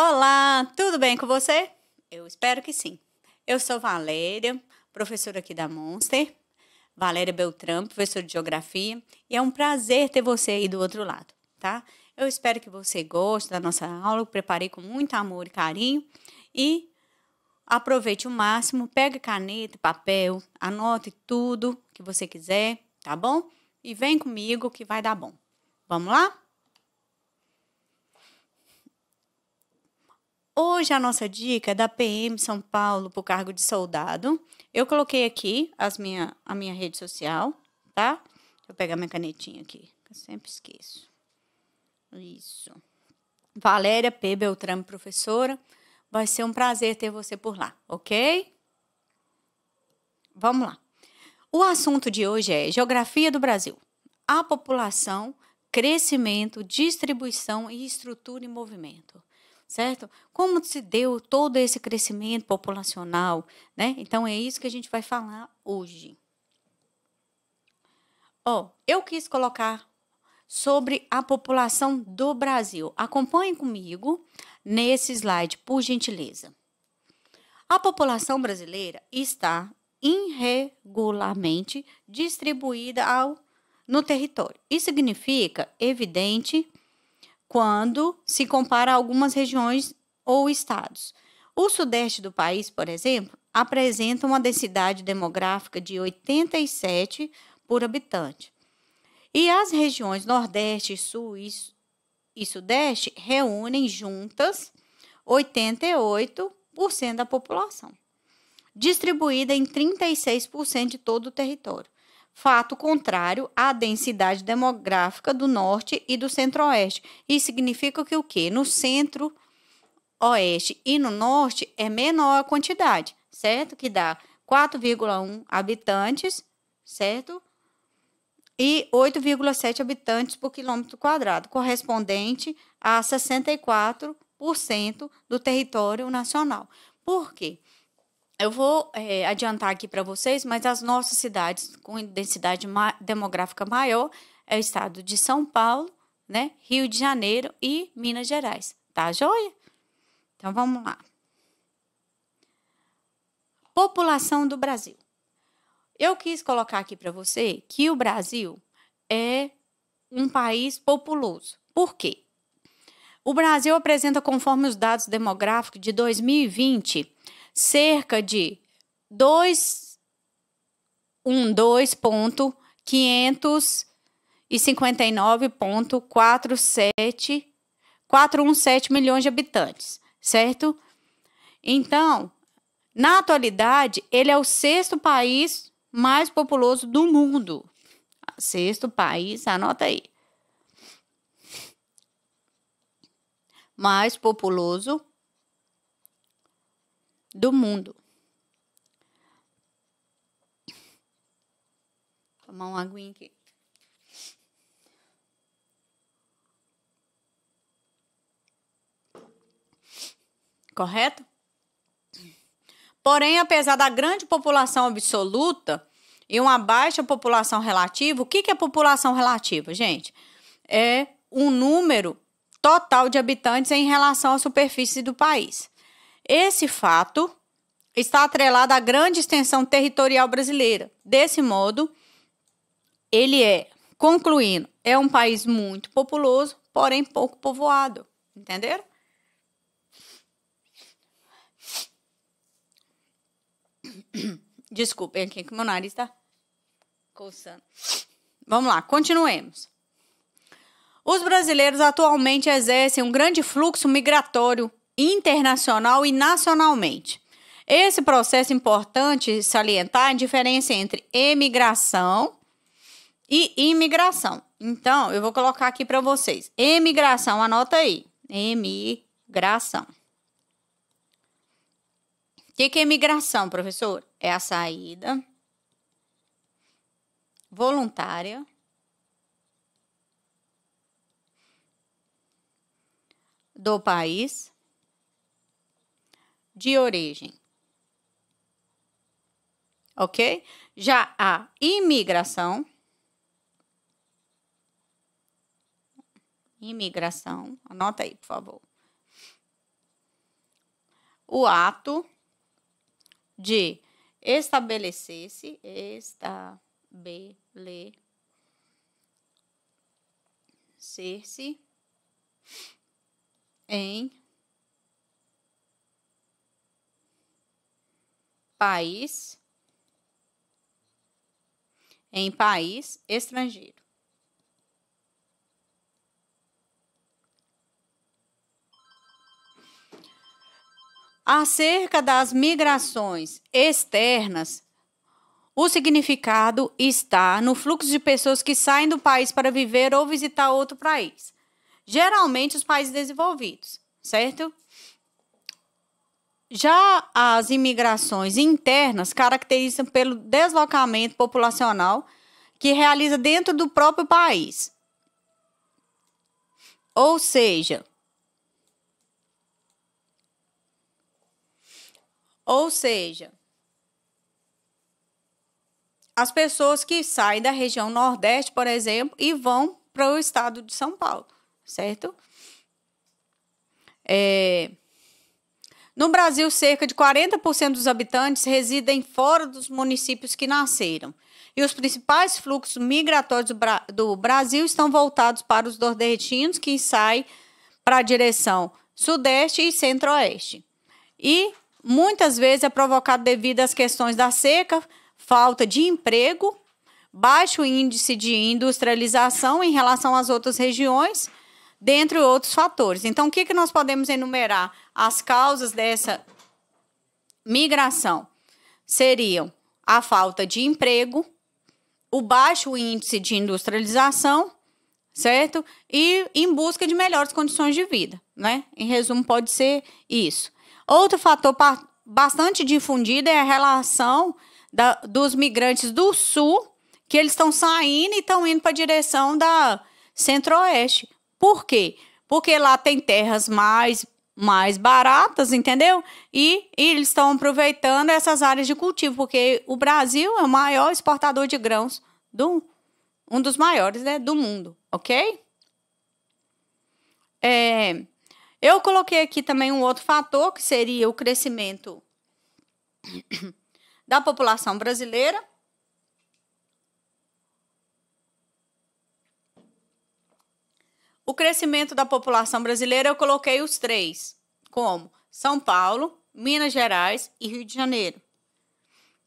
Olá, tudo bem com você? Eu espero que sim. Eu sou Valéria, professora aqui da Monster, Valéria Beltrão, professora de Geografia, e é um prazer ter você aí do outro lado, tá? Eu espero que você goste da nossa aula, eu preparei com muito amor e carinho e aproveite o máximo, pega caneta, papel, anote tudo que você quiser, tá bom? E vem comigo que vai dar bom. Vamos lá? Hoje a nossa dica é da PM São Paulo para o cargo de soldado. Eu coloquei aqui as minha, a minha rede social, tá? Deixa eu pegar minha canetinha aqui, que eu sempre esqueço. Isso. Valéria P. Beltrame, professora. Vai ser um prazer ter você por lá, ok? Vamos lá. O assunto de hoje é Geografia do Brasil. A população, crescimento, distribuição e estrutura e movimento certo? Como se deu todo esse crescimento populacional, né? Então é isso que a gente vai falar hoje. Ó, oh, eu quis colocar sobre a população do Brasil. Acompanhem comigo nesse slide, por gentileza. A população brasileira está irregularmente distribuída ao, no território. Isso significa, evidente, quando se compara a algumas regiões ou estados. O sudeste do país, por exemplo, apresenta uma densidade demográfica de 87 por habitante. E as regiões Nordeste, Sul e Sudeste reúnem juntas 88% da população, distribuída em 36% de todo o território fato contrário à densidade demográfica do norte e do centro-oeste. Isso significa que o que no centro oeste e no norte é menor a quantidade, certo? Que dá 4,1 habitantes, certo? E 8,7 habitantes por quilômetro quadrado, correspondente a 64% do território nacional. Por quê? Eu vou é, adiantar aqui para vocês, mas as nossas cidades com densidade ma demográfica maior é o estado de São Paulo, né, Rio de Janeiro e Minas Gerais. Tá joia? Então vamos lá. População do Brasil. Eu quis colocar aqui para você que o Brasil é um país populoso. Por quê? O Brasil apresenta, conforme os dados demográficos de 2020, cerca de 212.559.417 milhões de habitantes, certo? Então, na atualidade, ele é o sexto país mais populoso do mundo. Sexto país, anota aí. Mais populoso do mundo. Vou tomar uma aguinha aqui. Correto? Porém, apesar da grande população absoluta e uma baixa população relativa, o que é população relativa, gente? É um número total de habitantes em relação à superfície do país. Esse fato está atrelado à grande extensão territorial brasileira. Desse modo, ele é, concluindo, é um país muito populoso, porém pouco povoado. Entenderam? Desculpem aqui que meu nariz está coçando. Vamos lá, continuemos. Os brasileiros atualmente exercem um grande fluxo migratório internacional e nacionalmente. Esse processo importante salientar a diferença entre emigração e imigração. Então, eu vou colocar aqui para vocês. Emigração, anota aí. Emigração. O que, que é emigração, professor? É a saída voluntária do país de origem. Ok? Já a imigração. Imigração, anota aí, por favor. O ato de estabelecer-se, estabelecer-se em país em país estrangeiro. Acerca das migrações externas, o significado está no fluxo de pessoas que saem do país para viver ou visitar outro país. Geralmente os países desenvolvidos, certo? Já as imigrações internas caracterizam pelo deslocamento populacional que realiza dentro do próprio país. Ou seja, ou seja, as pessoas que saem da região Nordeste, por exemplo, e vão para o estado de São Paulo, certo? É, no Brasil, cerca de 40% dos habitantes residem fora dos municípios que nasceram. E os principais fluxos migratórios do, Brasil estão voltados para os nordestinos que saem para a direção sudeste e centro-oeste. E muitas vezes é provocado devido às questões da seca, falta de emprego, baixo índice de industrialização em relação às outras regiões dentre outros fatores. Então, o que, que nós podemos enumerar? As causas dessa migração seriam a falta de emprego, o baixo índice de industrialização, certo? E em busca de melhores condições de vida, né? Em resumo, pode ser isso. Outro fator bastante difundido é a relação da, dos migrantes do sul, que eles estão saindo e estão indo para a direção da centro-oeste, por quê? Porque lá tem terras mais mais baratas, entendeu? E, e eles estão aproveitando essas áreas de cultivo, porque o Brasil é o maior exportador de grãos do um dos maiores né, do mundo, ok? É, eu coloquei aqui também um outro fator que seria o crescimento da população brasileira O crescimento da população brasileira, eu coloquei os três, como São Paulo, Minas Gerais e Rio de Janeiro.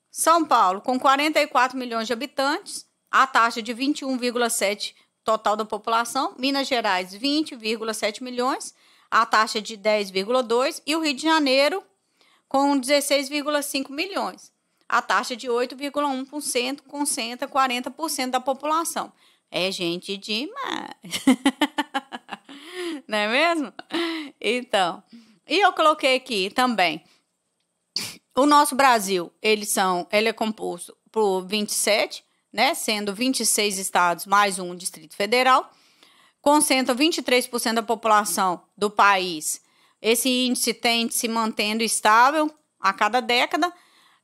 São Paulo, com 44 milhões de habitantes, a taxa de 21,7 total da população, Minas Gerais 20,7 milhões, a taxa de 10,2 e o Rio de Janeiro com 16,5 milhões. A taxa de 8,1% concentra 40% da população é gente demais. Não é mesmo? Então, e eu coloquei aqui também. O nosso Brasil, eles são, ele é composto por 27, né, sendo 26 estados mais um Distrito Federal, concentra 23% da população do país. Esse índice tende se mantendo estável a cada década,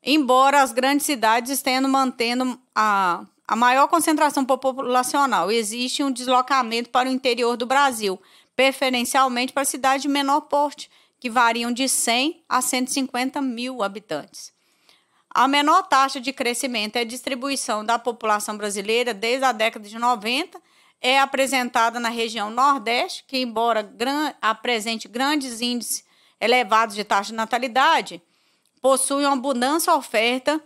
embora as grandes cidades estejam mantendo a a maior concentração populacional, existe um deslocamento para o interior do Brasil, preferencialmente para cidades de menor porte, que variam de 100 a 150 mil habitantes. A menor taxa de crescimento e é a distribuição da população brasileira desde a década de 90 é apresentada na região Nordeste, que, embora gran apresente grandes índices elevados de taxa de natalidade, possui uma abundância oferta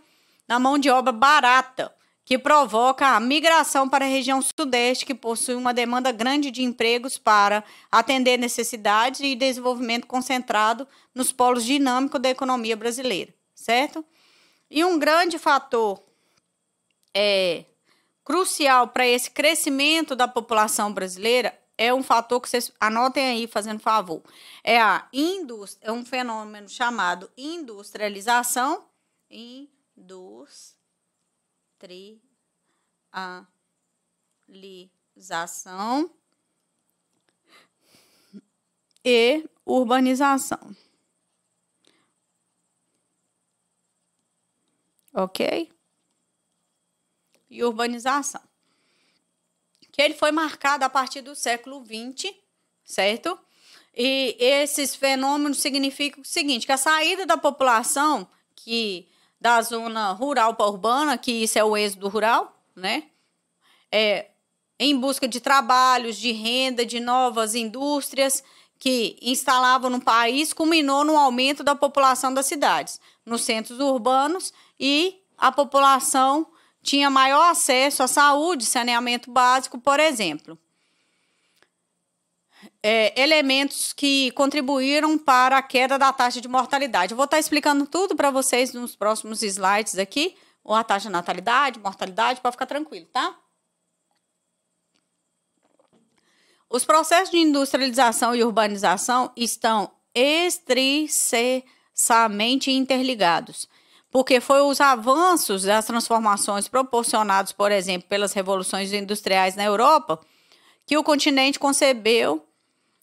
na mão de obra barata, que provoca a migração para a região sudeste, que possui uma demanda grande de empregos para atender necessidades e desenvolvimento concentrado nos polos dinâmicos da economia brasileira, certo? E um grande fator é, crucial para esse crescimento da população brasileira é um fator que vocês anotem aí, fazendo favor. É a indústria, é um fenômeno chamado industrialização. Industrialização industrialização e urbanização. Ok? E urbanização. Que ele foi marcado a partir do século XX, certo? E esses fenômenos significam o seguinte: que a saída da população que da zona rural para urbana, que isso é o êxodo rural, né? É, em busca de trabalhos, de renda, de novas indústrias que instalavam no país, culminou no aumento da população das cidades, nos centros urbanos e a população tinha maior acesso à saúde, saneamento básico, por exemplo é, elementos que contribuíram para a queda da taxa de mortalidade. Eu vou estar explicando tudo para vocês nos próximos slides aqui, ou a taxa de natalidade, mortalidade, para ficar tranquilo, tá? Os processos de industrialização e urbanização estão estricamente interligados, porque foi os avanços das transformações proporcionados, por exemplo, pelas revoluções industriais na Europa, que o continente concebeu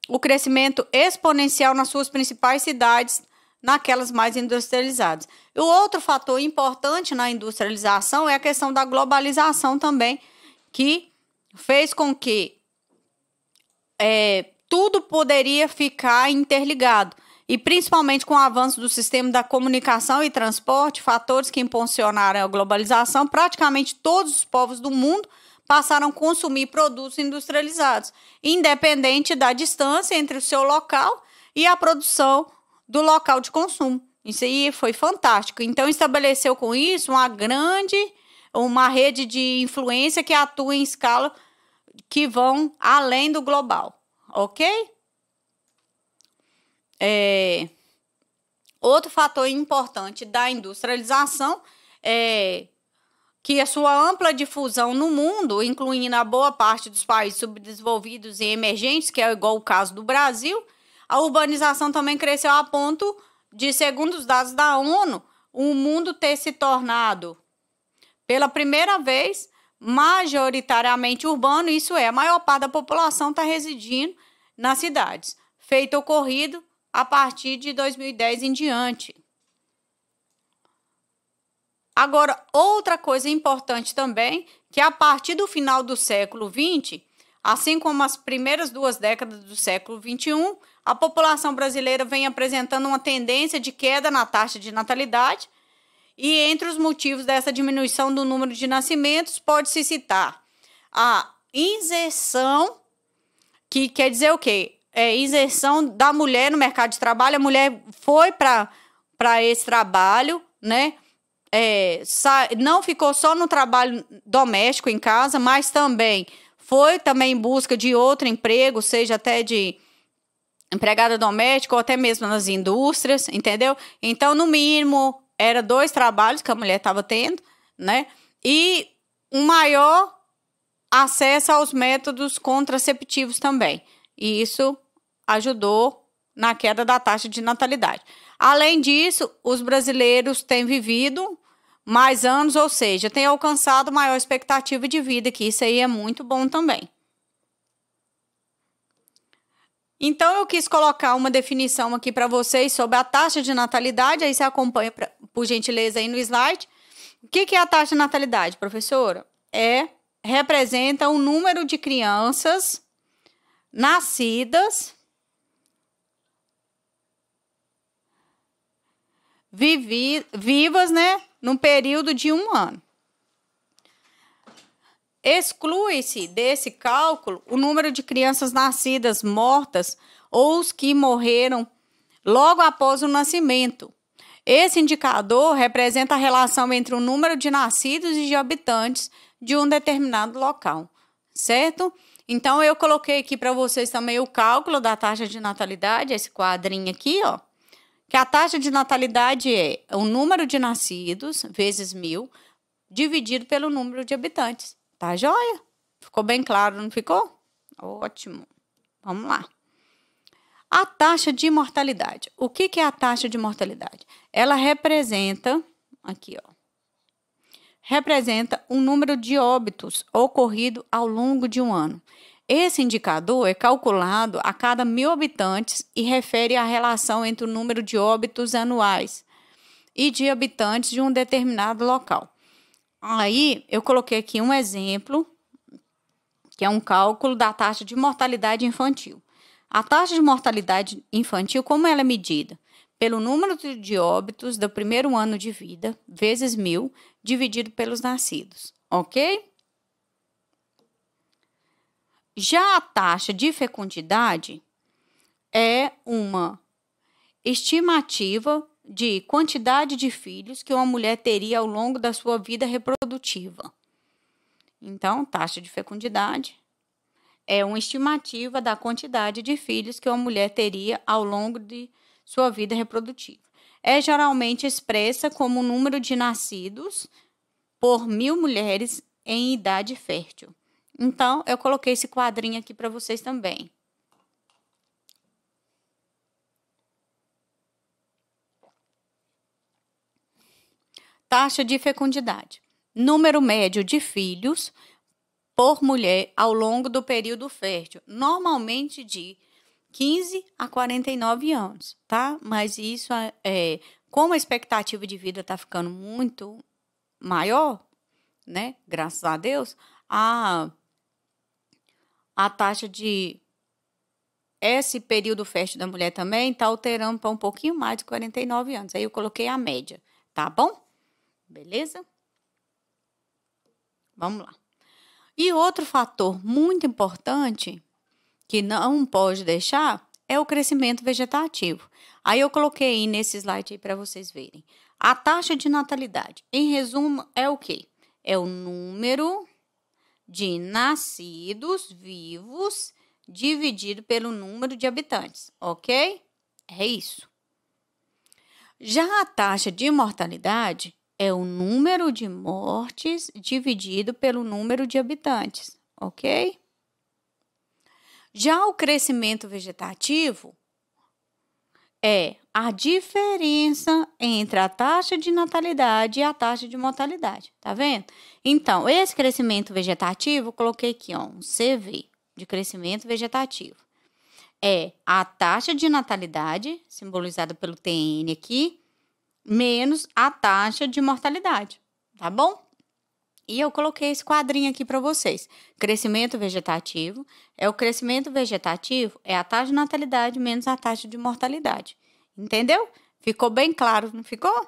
o crescimento exponencial nas suas principais cidades, naquelas mais industrializadas. o outro fator importante na industrialização é a questão da globalização também, que fez com que é, tudo poderia ficar interligado. E principalmente com o avanço do sistema da comunicação e transporte, fatores que impulsionaram a globalização, praticamente todos os povos do mundo passaram a consumir produtos industrializados, independente da distância entre o seu local e a produção do local de consumo. Isso aí foi fantástico. Então estabeleceu com isso uma grande uma rede de influência que atua em escala que vão além do global, ok? É, outro fator importante da industrialização é que a sua ampla difusão no mundo, incluindo a boa parte dos países subdesenvolvidos e emergentes, que é igual o caso do Brasil, a urbanização também cresceu a ponto de, segundo os dados da ONU, o mundo ter se tornado, pela primeira vez, majoritariamente urbano, isso é, a maior parte da população está residindo nas cidades. Feito ocorrido a partir de 2010 em diante. Agora, outra coisa importante também, que a partir do final do século XX, assim como as primeiras duas décadas do século XXI, a população brasileira vem apresentando uma tendência de queda na taxa de natalidade, e entre os motivos dessa diminuição do número de nascimentos, pode-se citar a inserção, que quer dizer o quê? É, inserção da mulher no mercado de trabalho. A mulher foi para esse trabalho, né? é, não ficou só no trabalho doméstico em casa, mas também foi também em busca de outro emprego, seja até de empregada doméstica ou até mesmo nas indústrias, entendeu? Então, no mínimo, era dois trabalhos que a mulher estava tendo, né? E um maior acesso aos métodos contraceptivos também. E isso ajudou na queda da taxa de natalidade. Além disso, os brasileiros têm vivido mais anos, ou seja, têm alcançado maior expectativa de vida, que isso aí é muito bom também. Então, eu quis colocar uma definição aqui para vocês sobre a taxa de natalidade. Aí você acompanha, pra, por gentileza, aí no slide. O que, que é a taxa de natalidade, professora? É representa o número de crianças nascidas vivi, vivas, né, num período de um ano. Exclui-se desse cálculo o número de crianças nascidas mortas ou os que morreram logo após o nascimento. Esse indicador representa a relação entre o número de nascidos e de habitantes de um determinado local, certo? Então eu coloquei aqui para vocês também o cálculo da taxa de natalidade, esse quadrinho aqui, ó que a taxa de natalidade é o número de nascidos vezes mil dividido pelo número de habitantes. Tá joia? Ficou bem claro, não ficou? Ótimo. Vamos lá. A taxa de mortalidade. O que, que é a taxa de mortalidade? Ela representa, aqui, ó, representa o um número de óbitos ocorrido ao longo de um ano. Esse indicador é calculado a cada mil habitantes e refere à relação entre o número de óbitos anuais e de habitantes de um determinado local. Aí eu coloquei aqui um exemplo, que é um cálculo da taxa de mortalidade infantil. A taxa de mortalidade infantil, como ela é medida? Pelo número de óbitos do primeiro ano de vida, vezes mil, dividido pelos nascidos, ok? Já a taxa de fecundidade é uma estimativa de quantidade de filhos que uma mulher teria ao longo da sua vida reprodutiva. Então, taxa de fecundidade é uma estimativa da quantidade de filhos que uma mulher teria ao longo de sua vida reprodutiva. É geralmente expressa como o número de nascidos por mil mulheres em idade fértil. Então, eu coloquei esse quadrinho aqui para vocês também. Taxa de fecundidade. Número médio de filhos por mulher ao longo do período fértil, normalmente de 15 a 49 anos, tá? Mas isso é, é, como a expectativa de vida está ficando muito maior, né? Graças a Deus, a a taxa de esse período fértil da mulher também está alterando para um pouquinho mais de 49 anos. Aí eu coloquei a média, tá bom? Beleza? Vamos lá. E outro fator muito importante que não pode deixar é o crescimento vegetativo. Aí eu coloquei aí nesse slide para vocês verem. A taxa de natalidade, em resumo, é o quê? É o número de nascidos vivos dividido pelo número de habitantes, ok? É isso. Já a taxa de mortalidade é o número de mortes dividido pelo número de habitantes, ok? Já o crescimento vegetativo é a diferença entre a taxa de natalidade e a taxa de mortalidade, tá vendo? Então, esse crescimento vegetativo, coloquei aqui, ó, um CV de crescimento vegetativo. É a taxa de natalidade, simbolizada pelo TN aqui, menos a taxa de mortalidade, tá bom? E eu coloquei esse quadrinho aqui para vocês. Crescimento vegetativo é o crescimento vegetativo é a taxa de natalidade menos a taxa de mortalidade. Entendeu? Ficou bem claro, não ficou?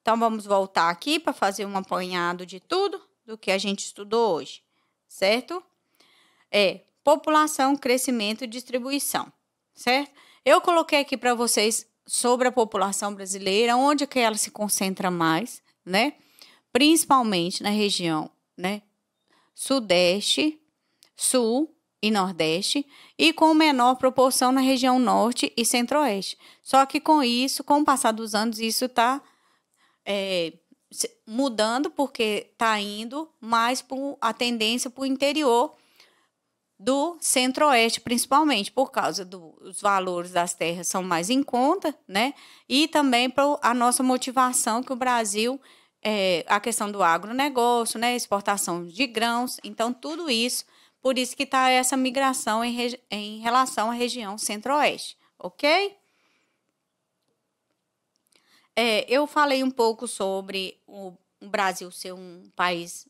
Então vamos voltar aqui para fazer um apanhado de tudo do que a gente estudou hoje, certo? É população, crescimento e distribuição, certo? Eu coloquei aqui para vocês sobre a população brasileira, onde que ela se concentra mais, né? Principalmente na região, né? Sudeste, Sul e Nordeste e com menor proporção na região Norte e Centro-Oeste. Só que com isso, com o passar dos anos, isso está é, mudando porque está indo mais por a tendência para o interior do Centro-Oeste, principalmente por causa dos do, valores das terras são mais em conta, né? E também para a nossa motivação que o Brasil é, a questão do agronegócio, né, exportação de grãos. Então, tudo isso por isso que está essa migração em, em relação à região centro-oeste, ok? É, eu falei um pouco sobre o Brasil ser um país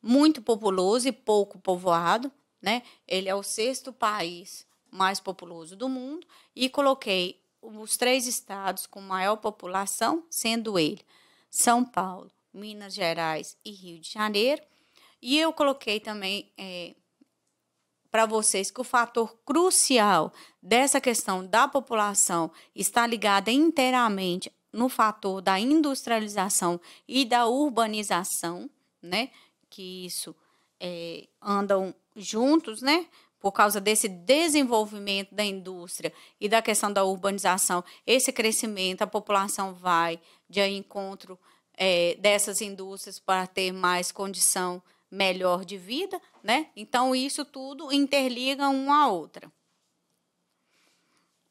muito populoso e pouco povoado, né? Ele é o sexto país mais populoso do mundo e coloquei os três estados com maior população, sendo ele São Paulo, Minas Gerais e Rio de Janeiro, e eu coloquei também é, para vocês que o fator crucial dessa questão da população está ligada inteiramente no fator da industrialização e da urbanização, né? Que isso é, andam juntos, né? Por causa desse desenvolvimento da indústria e da questão da urbanização, esse crescimento, a população vai de encontro é, dessas indústrias para ter mais condição melhor de vida, né? Então isso tudo interliga uma a outra.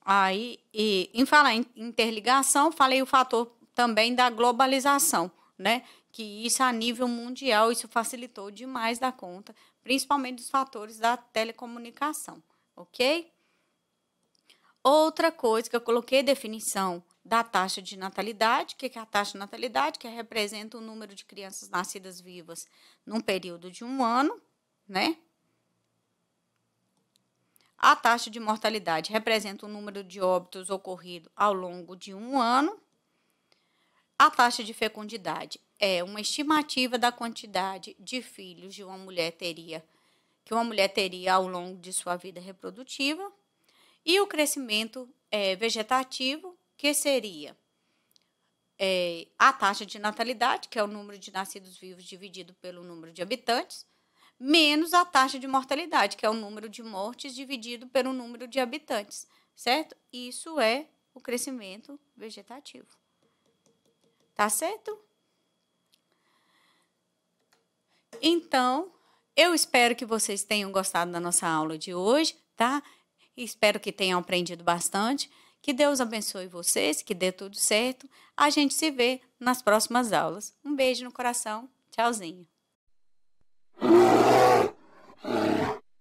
Aí, e, em falar em interligação, falei o fator também da globalização, né? Que isso a nível mundial, isso facilitou demais da conta, principalmente dos fatores da telecomunicação, ok? Outra coisa que eu coloquei definição da taxa de natalidade, que é a taxa de natalidade, que representa o número de crianças nascidas vivas num período de um ano, né? A taxa de mortalidade representa o número de óbitos ocorrido ao longo de um ano. A taxa de fecundidade é uma estimativa da quantidade de filhos de uma mulher teria que uma mulher teria ao longo de sua vida reprodutiva e o crescimento é, vegetativo que seria é, a taxa de natalidade, que é o número de nascidos vivos dividido pelo número de habitantes, menos a taxa de mortalidade, que é o número de mortes dividido pelo número de habitantes, certo? Isso é o crescimento vegetativo. Tá certo? Então, eu espero que vocês tenham gostado da nossa aula de hoje, tá? Espero que tenham aprendido bastante. Que Deus abençoe vocês, que dê tudo certo. A gente se vê nas próximas aulas. Um beijo no coração. Tchauzinho.